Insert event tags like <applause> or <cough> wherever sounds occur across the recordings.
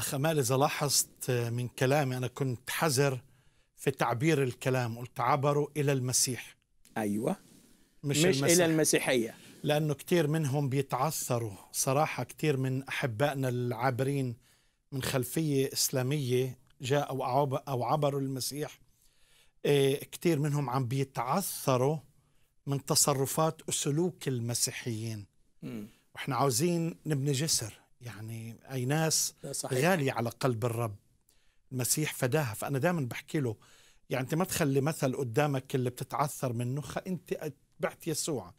أخ أمال إذا لاحظت آه، من كلامي أنا كنت حذر في تعبير الكلام قلت عبروا إلى المسيح أيوة مش, مش المسيح. إلى المسيحية لأنه كتير منهم بيتعثروا صراحة كتير من أحبائنا العابرين من خلفية إسلامية جاءوا أو عبروا المسيح آه، كتير منهم عم بيتعثروا من تصرفات وسلوك المسيحيين م. واحنا عاوزين نبني جسر يعني أي ناس غالية على قلب الرب المسيح فداها فأنا دائما بحكي له يعني أنت ما تخلي مثل قدامك اللي بتتعثر منه أنت بعت يسوع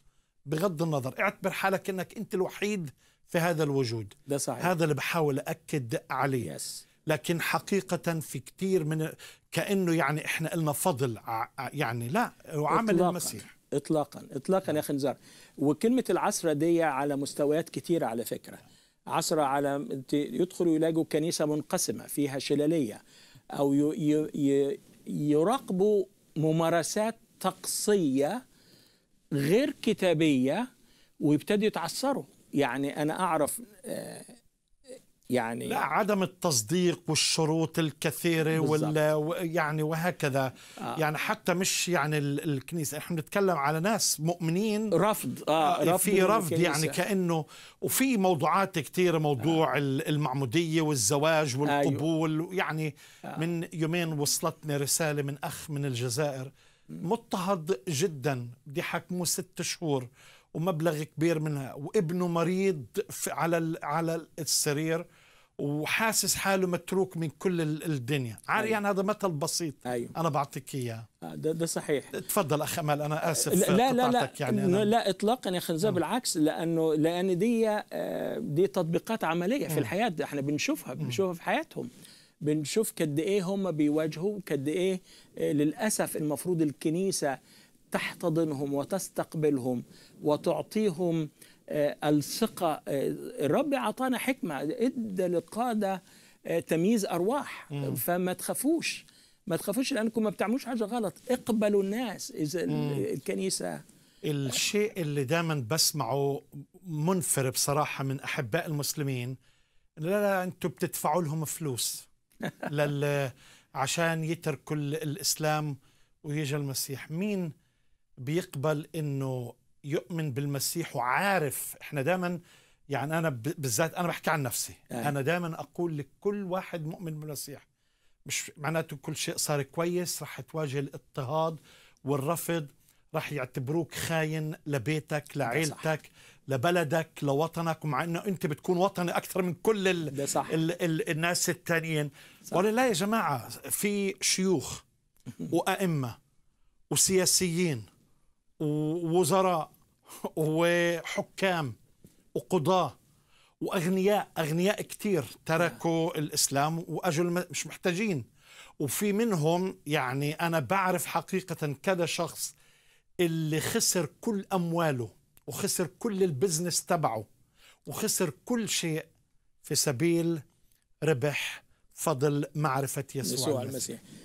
بغض النظر اعتبر حالك أنك أنت الوحيد في هذا الوجود ده صحيح. هذا اللي بحاول أكد عليه يس. لكن حقيقة في كثير من كأنه يعني إحنا لنا فضل يعني لا وعمل إطلاقاً. المسيح إطلاقا إطلاقا يا أخي وكلمة العسرة دي على مستويات كثيرة على فكرة عثر على يدخل يلاجوا كنيسة منقسمة فيها شلالية أو يراقبوا ممارسات تقصية غير كتابية ويبتدوا يتعثروا يعني أنا أعرف آه، يعني لا عدم التصديق والشروط الكثيرة وال يعني وهكذا آه. يعني حتى مش يعني الكنيسة احنا بنتكلم على ناس مؤمنين رفض آه, آه، رفض في رفض يعني كأنه وفي موضوعات كثيرة موضوع آه. المعمودية والزواج أيوه. والقبول آه. يعني آه. من يومين وصلتني رسالة من أخ من الجزائر مضطهد جدا بدي حكمه ست شهور ومبلغ كبير منها وابنه مريض على على السرير وحاسس حاله متروك من كل الدنيا عريان أيوه. يعني هذا مثل بسيط أيوة. انا بعطيك اياه آه، ده, ده صحيح تفضل اخ امل انا اسف لا لا لا يعني أنا... لا اطلاقا يا خنزاب نعم. بالعكس لانه لان دي آه، دي تطبيقات عمليه في نعم. الحياه احنا بنشوفها نعم. بنشوفها في حياتهم بنشوف قد ايه هم بيواجهوا قد ايه آه، للاسف المفروض الكنيسه تحتضنهم وتستقبلهم وتعطيهم آه، الثقه آه، الرب اعطانا حكمه ادى للقاده آه، تمييز ارواح مم. فما تخافوش ما تخافوش لانكم ما بتعملوش حاجه غلط اقبلوا الناس اذا الكنيسه الشيء اللي دائما بسمعه منفر بصراحه من احباء المسلمين لا لا انتم بتدفعوا لهم فلوس <laughs> لل عشان يتركوا الاسلام ويجي المسيح مين بيقبل انه يؤمن بالمسيح وعارف احنا دايما يعني انا بالذات انا بحكي عن نفسي يعني. انا دايما اقول لكل واحد مؤمن بالمسيح مش معناته كل شيء صار كويس رح تواجه الاضطهاد والرفض رح يعتبروك خاين لبيتك لعيلتك لبلدك لوطنك ومع انه انت بتكون وطني اكثر من كل الـ صح. الـ الناس الثانيين ولا لا يا جماعه في شيوخ وائمه وسياسيين ووزراء وحكام وقضاة وأغنياء أغنياء كتير تركوا الإسلام وأجل مش محتاجين وفي منهم يعني أنا بعرف حقيقة كذا شخص اللي خسر كل أمواله وخسر كل البزنس تبعه وخسر كل شيء في سبيل ربح فضل معرفة يسوع, يسوع المسيح, المسيح.